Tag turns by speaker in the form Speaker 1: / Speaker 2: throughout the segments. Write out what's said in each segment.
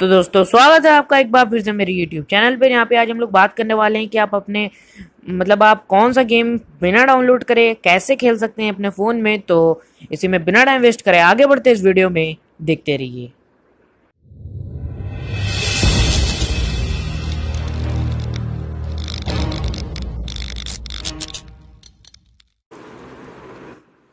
Speaker 1: तो दोस्तों स्वागत है आपका एक बार फिर से मेरे यूट्यूब चैनल पर यहाँ पे आज हम लोग बात करने वाले हैं कि आप अपने मतलब आप कौन सा गेम बिना डाउनलोड करें कैसे खेल सकते हैं अपने फ़ोन में तो इसी में बिना टाइम वेस्ट करें आगे बढ़ते इस वीडियो में देखते रहिए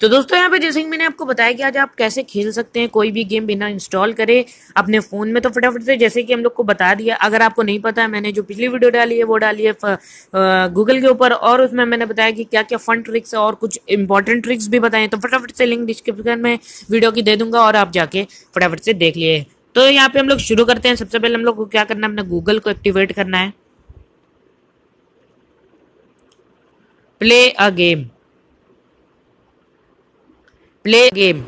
Speaker 1: तो दोस्तों यहाँ पे जैसे मैंने आपको बताया कि आज आप कैसे खेल सकते हैं कोई भी गेम बिना इंस्टॉल करे अपने फ़ोन में तो फटाफट से जैसे कि हम लोग को बता दिया अगर आपको नहीं पता है मैंने जो पिछली वीडियो डाली है वो डाली है गूगल के ऊपर और उसमें मैंने बताया कि क्या क्या फंड ट्रिक्स और कुछ इंपॉर्टेंट ट्रिक्स भी बताएं तो फटाफट से लिंक डिस्क्रिप्शन में वीडियो की दे दूंगा और आप जाके फटाफट से देख लिए तो यहाँ पे हम लोग शुरू करते हैं सबसे पहले हम लोग को क्या करना है अपने गूगल को एक्टिवेट करना है play a game play game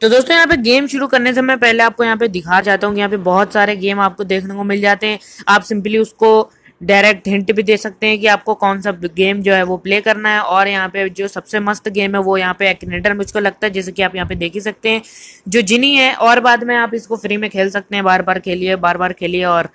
Speaker 1: तो दोस्तों यहाँ पे गेम शुरू करने से मैं पहले आपको यहाँ पे दिखा चाहता हूँ कि यहाँ पे बहुत सारे गेम आपको देखने को मिल जाते हैं आप सिंपली उसको डायरेक्ट हिंट भी दे सकते हैं कि आपको कौन सा गेम जो है वो प्ले करना है और यहाँ पे जो सबसे मस्त गेम है वो यहाँ पे एक्नेटर मुझको लगता है जैसे कि आप यहाँ पे देख ही सकते हैं जो जिनी है और बाद में आप इसको फ्री में खेल सकते हैं बार बार खेलिए बार बार खेलिए और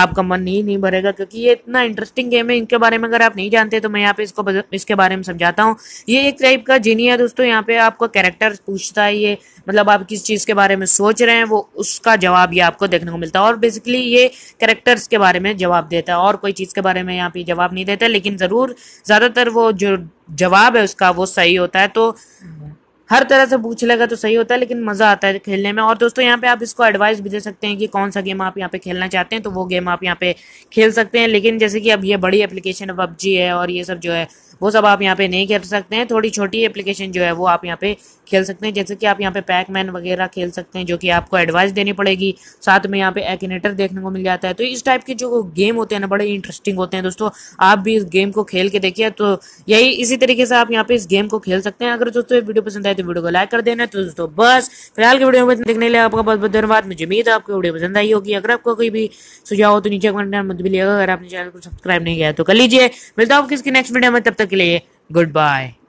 Speaker 1: आपका मन ही नहीं भरेगा क्योंकि ये इतना इंटरेस्टिंग गेम है इनके बारे में अगर आप नहीं जानते तो मैं यहाँ पे इसको इसके बारे में समझाता हूँ ये एक टाइप का जीनी है दोस्तों यहाँ पे आपको कैरेक्टर पूछता है ये मतलब आप किस चीज़ के बारे में सोच रहे हैं वो उसका जवाब ये आपको देखने को मिलता है और बेसिकली ये कैरेक्टर्स के बारे में जवाब देता है और कोई चीज़ के बारे में यहाँ पे जवाब नहीं देता लेकिन ज़रूर ज़्यादातर वो जो जवाब है उसका वो सही होता है तो हर तरह से पूछ लेगा तो सही होता है लेकिन मज़ा आता है खेलने में और दोस्तों यहाँ पे आप इसको एडवाइस भी दे सकते हैं कि कौन सा गेम आप यहाँ पे खेलना चाहते हैं तो वो गेम आप यहाँ पे खेल सकते हैं लेकिन जैसे कि अब ये बड़ी एप्लीकेशन पबजी है और ये सब जो है वो सब आप यहाँ पे नहीं खेल सकते हैं थोड़ी छोटी एप्लीकेशन जो है वो आप यहाँ पे खेल सकते हैं जैसे कि आप यहाँ पे पैकमैन वगैरह खेल सकते हैं जो कि आपको एडवाइस देनी पड़ेगी साथ में यहाँ पे एक्नेटर देखने को मिल जाता है तो इस टाइप के जो गेम होते हैं ना बड़े इंटरेस्टिंग होते हैं दोस्तों आप भी इस गेम को खेल के देखिए तो यही इसी तरीके से आप यहाँ पे इस गेम को खेल सकते हैं अगर दोस्तों वीडियो पसंद आए तो तो वीडियो को लाइक कर देना तो दोस्तों बस फिलहाल के वीडियो में देखने लिया आपका बहुत बहुत धन्यवाद मुझे उम्मीद है आपको वीडियो पसंद आई होगी अगर आपको कोई भी सुझाव हो तो नीचे कमेंट में मिलेगा अगर आपने चैनल को सब्सक्राइब नहीं किया तो कर लीजिए मिलता हूँ किसकी नेक्स्ट वीडियो में तब तक के लिए गुड बाय